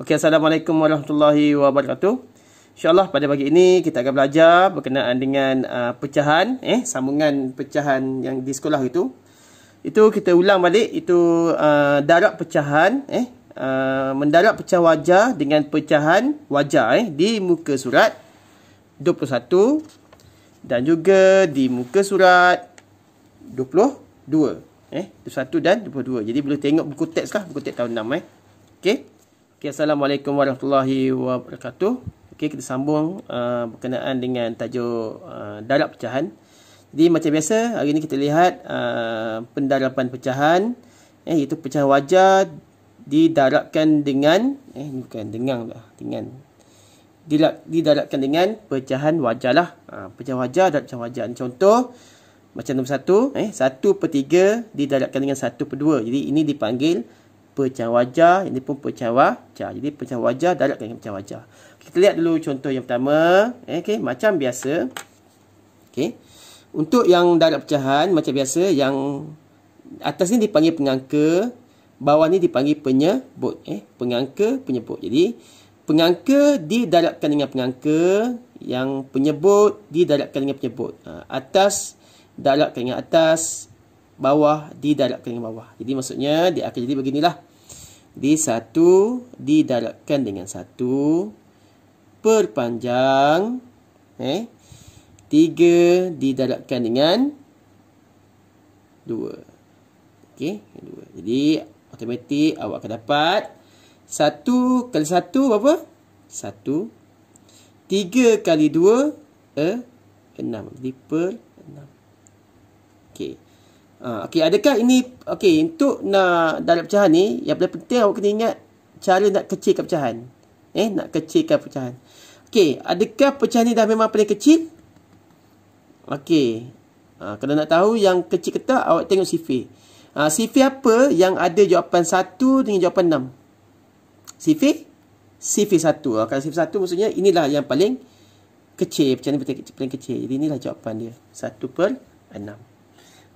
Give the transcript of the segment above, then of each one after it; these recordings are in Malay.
Okey, Assalamualaikum warahmatullahi wabarakatuh. InsyaAllah pada pagi ini kita akan belajar berkenaan dengan uh, pecahan, eh, sambungan pecahan yang di sekolah itu. Itu kita ulang balik, itu uh, darab pecahan, eh, uh, mendarab pecah wajah dengan pecahan wajah eh, di muka surat 21 dan juga di muka surat 22. Eh, 21 dan 22. Jadi boleh tengok buku teks lah, buku teks tahun 6 eh. Okey. Okay, Assalamualaikum warahmatullahi wabarakatuh. Okay, kita sambung uh, berkenaan dengan tajuk uh, darab pecahan. Jadi macam biasa, hari ini kita lihat uh, pendarapan pecahan eh, iaitu pecah wajah didarabkan dengan eh bukan dengan lah, dengan dilak, didarabkan dengan pecahan wajah lah. Uh, pecahan wajah dan pecahan wajah. contoh macam nombor satu, eh, satu per tiga didarabkan dengan satu per dua. Jadi ini dipanggil pecah wajah, ini pun pecah wajah. Jadi pecah wajah darat dengan pecah wajah. Kita lihat dulu contoh yang pertama. Eh, okay, macam biasa. Okay, Untuk yang darat pecahan macam biasa yang atas ni dipanggil pengangka, bawah ni dipanggil penyebut eh, pengangka, penyebut. Jadi pengangka didaratkan dengan pengangka, yang penyebut didaratkan dengan penyebut. Ha, atas daratkan dengan atas bawah di dengan bawah. Jadi maksudnya dia akan jadi beginilah. B1 didaratkan dengan 1 Perpanjang eh, 3 didaratkan dengan 2 okey 2 Jadi automatik awak akan dapat 1 kali 1 berapa? 1 3 kali 2 eh, 6 Jadi per 6 Okay Ha, okay, adakah ini Okay, untuk nak dalam pecahan ni yang paling penting awak kena ingat cara nak kecilkan pecahan eh nak kecilkan pecahan Okay, adakah pecahan ni dah memang paling kecil Okay, ha, kalau nak tahu yang kecil ke tak awak tengok sifir ha, sifir apa yang ada jawapan 1 dengan jawapan 6 sifir sifir 1 ha, kalau sifir 1 maksudnya inilah yang paling kecil pecahan ni paling kecil jadi inilah jawapan dia 1 per 6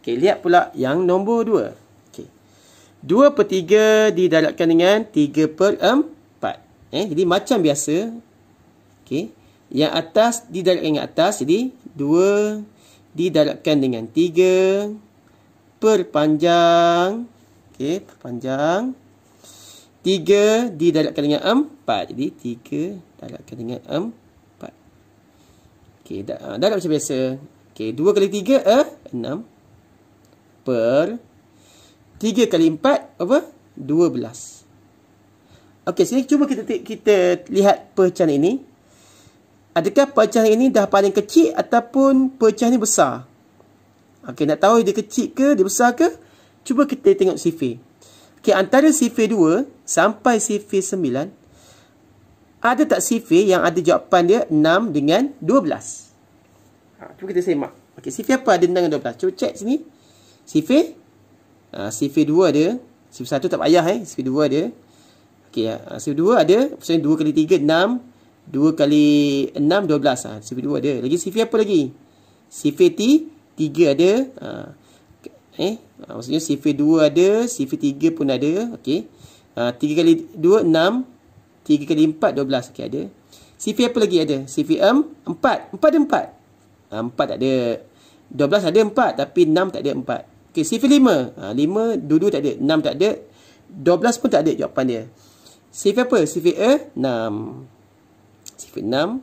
Okey, lihat pula yang nombor 2. Okey. 2 per 3 didaratkan dengan 3 per 4. Eh, jadi macam biasa. Okey. Yang atas didaratkan dengan atas. Jadi, 2 didaratkan dengan 3 per panjang. Okey, per panjang. 3 didaratkan dengan 4. Jadi, 3 didaratkan dengan 4. Okey, dah, dah macam biasa. Okey, 2 kali 3, eh, 6 per 3 kali 4 apa? 12. Okey, sini cuba kita kita lihat pecahan ini. Adakah pecahan ini dah paling kecil ataupun pecahan ini besar? Okey, nak tahu dia kecil ke, dia besar ke? Cuba kita tengok sifir. Okey, antara sifir 2 sampai sifir 9, ada tak sifir yang ada jawapan dia 6 dengan 12? Ha, cuba kita semak. Okey, sifir apa ada 6 dengan 12? Cuba cek sini. Sifir ha, ah, Sifir 2 ada Sifir 1 tak payah eh Sifir 2 ada okay, ha, ah, ah, Sifir 2 ada Maksudnya 2 kali 3, 6 2 kali 6, 12 ha, Sifir 2 ada Lagi sifir apa lagi? Sifir T 3 ada ha, eh, ha, Maksudnya sifir 2 ada Sifir 3 pun ada okay. ha, 3 kali 2, 6 3 kali 4, 12 okay, ada. Sifir apa lagi ada? Sifir M 4 4 ada 4 ha, 4 tak ada 12 ada 4 tapi 6 tak ada 4 Okey, sifir 5. Ha, 5, 2, 2 tak ada. 6 tak ada. 12 pun tak ada jawapan dia. Sifir apa? Sifir E, 6. Sifir 6.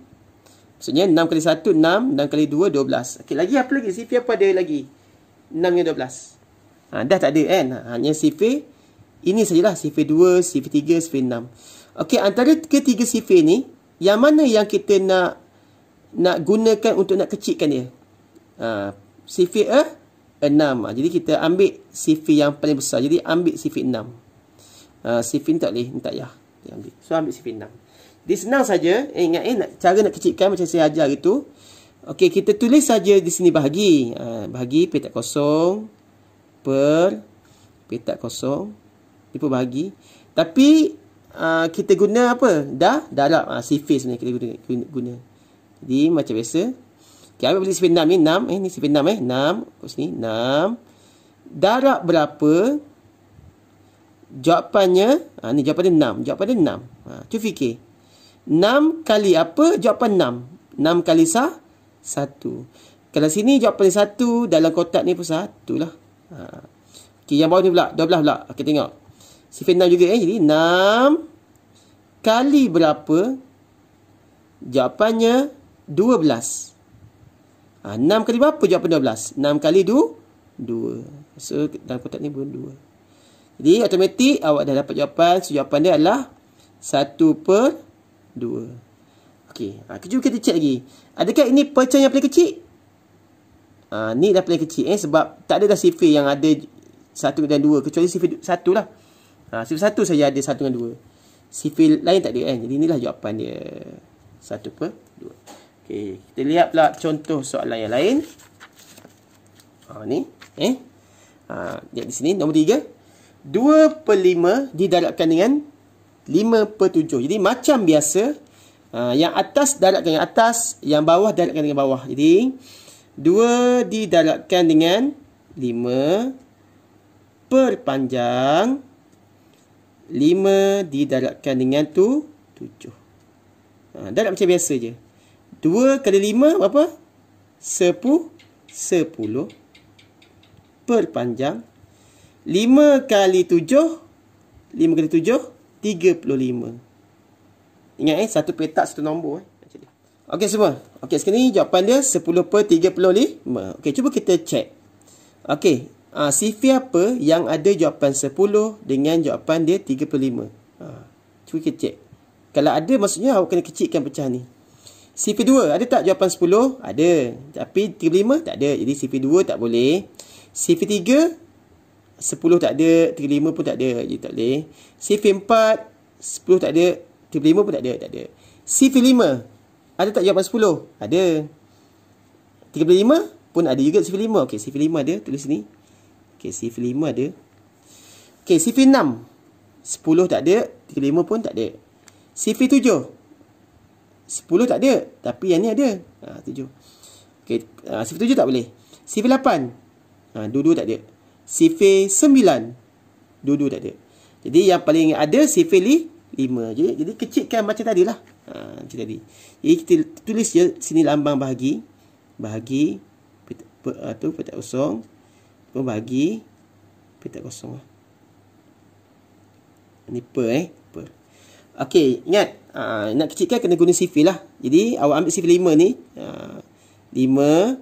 Maksudnya 6 kali 1, 6. 6 kali 2, 12. Okey, lagi apa lagi? Sifir apa ada lagi? 6 dengan 12. Ha, dah tak ada kan? Hanya sifir. Ini sajalah. Sifir 2, sifir 3, sifir 6. Okey, antara ketiga sifir ni, yang mana yang kita nak nak gunakan untuk nak kecikkan dia? Ha, sifir E, enam. Ah, jadi kita ambil sifir yang paling besar. Jadi ambil sifir enam. Uh, ah, sifir ni tak boleh. tak payah. So ambil sifir enam. Di senang saja. Eh, ingat eh, nak, cara nak kecilkan macam saya ajar gitu. Okey, kita tulis saja di sini bahagi. Uh, bahagi petak kosong per petak kosong. Dia pun bahagi. Tapi uh, kita guna apa? Dah? Dah lah. Uh, sifir sebenarnya kita guna. guna. Jadi macam biasa. Okay, ambil balik sifir 6 ni. 6. Eh, ni sifir 6 eh. 6. Kau sini. 6. Darab berapa? Jawapannya. Ha, ni jawapannya 6. Jawapannya 6. Ha, ah, tu fikir. 6 kali apa? Jawapan 6. 6 kali sah? 1. Kalau sini jawapannya 1. Dalam kotak ni pun 1 lah. Ha. Ah. Okay, yang bawah ni pula. 12 pula. Okay, tengok. Sifir 6 juga eh. Jadi 6 kali berapa? Jawapannya 12. 12. Ha, 6 kali berapa jawapan 12? 6 kali 2? 2. So, dalam kotak ni pun 2. Jadi, otomatik awak dah dapat jawapan. So, jawapan dia adalah 1 per 2. Okey. Ha, kejap kita cek lagi. Adakah ini pecah yang paling kecil? Ha, ni dah paling kecil eh. Sebab tak ada dah sifir yang ada 1 dan 2. Kecuali sifir 1 lah. Ha, sifir 1 saja ada 1 dan 2. Sifir lain tak ada kan. Eh? Jadi, inilah jawapan dia. 1 per 2. Okey, kita lihat pula contoh soalan yang lain. Ha ni, eh. Ha, lihat di sini nombor 3. 2 5 didarabkan dengan 5 7. Jadi macam biasa, ha, yang atas daratkan dengan atas, yang bawah daratkan dengan bawah. Jadi 2 didarabkan dengan 5 perpanjang 5 didarabkan dengan tu 7. Ha, macam biasa je. Dua kali lima berapa? sepuluh sepuluh Perpanjang lima kali tujuh lima kali tujuh tiga puluh lima Ingat eh Satu petak satu nombor eh Okey semua Okey sekarang ni jawapan dia 10 per 35 Okey cuba kita check Okey Ah, sifir apa yang ada jawapan 10 dengan jawapan dia 35 ha, ah, cuba kita check kalau ada maksudnya awak kena kecilkan pecah ni CP 2, ada tak jawapan 10? Ada. Tapi 35 tak ada. Jadi CP 2 tak boleh. CP 3, 10 tak ada. 35 pun tak ada. Jadi tak boleh. CP 4, 10 tak ada. 35 pun tak ada. Tak ada. CP 5, ada tak jawapan 10? Ada. 35 pun ada juga CP 5. Okey, CP 5 ada. Tulis sini. Okey, CP 5 ada. Okey, CP 6. 10 tak ada. 35 pun tak ada. CP 7. 10 tak ada Tapi yang ni ada ha, 7 okay. ha, Sifir 7 tak boleh Sifir 8 ha, Dua-dua tak ada Sifir 9 Dua-dua tak ada Jadi yang paling ada Sifir 5 jadi, jadi kecilkan macam tadi lah ha, Macam tadi Jadi kita tulis je Sini lambang bahagi Bahagi petak, per, uh, ha, tu petak kosong Bahagi Petak kosong lah Ini per eh Okey, ingat uh, nak kecilkan kena guna sifir lah. Jadi awak ambil sifir 5 ni. Uh, ah, 5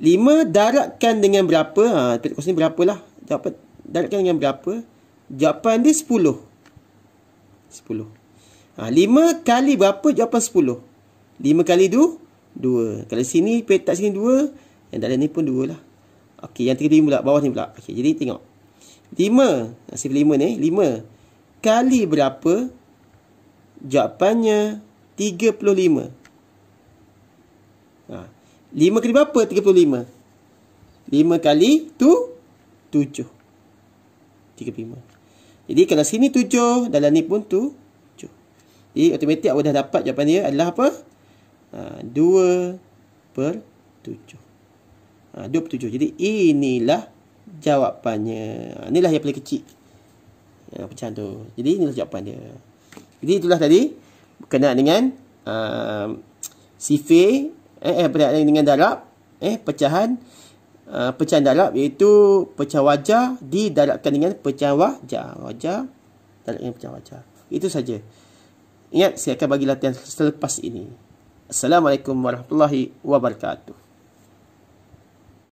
5 darabkan dengan berapa? Ha uh, dekat ni berapalah? Dapat darabkan dengan berapa? Jawapan dia 10. 10. Ha, 5 kali berapa? Jawapan 10. 5 kali tu 2. Kalau sini petak sini 2, yang dalam ni pun 2 lah. Okey, yang tepi pula bawah ni pula. Okey, jadi tengok. 5, sifir 5 ni, 5 kali berapa? Jawapannya 35. Ha. 5 kali berapa 35? 5 kali tu 7. 35. Jadi kalau sini 7, dalam ni pun tu 7. Jadi automatik awak dah dapat jawapan dia adalah apa? Ha, 2 per 7. Ha, 2 per 7. Jadi inilah jawapannya. Ha, inilah yang paling kecil. Ha, macam tu. Jadi inilah jawapan dia. Jadi itulah tadi kena dengan uh, sifir eh, eh berkenaan dengan darab eh pecahan uh, pecahan darab iaitu pecah wajah di didarabkan dengan pecah wajah wajah darab dengan pecah wajah. Itu saja. Ingat saya akan bagi latihan selepas ini. Assalamualaikum warahmatullahi wabarakatuh.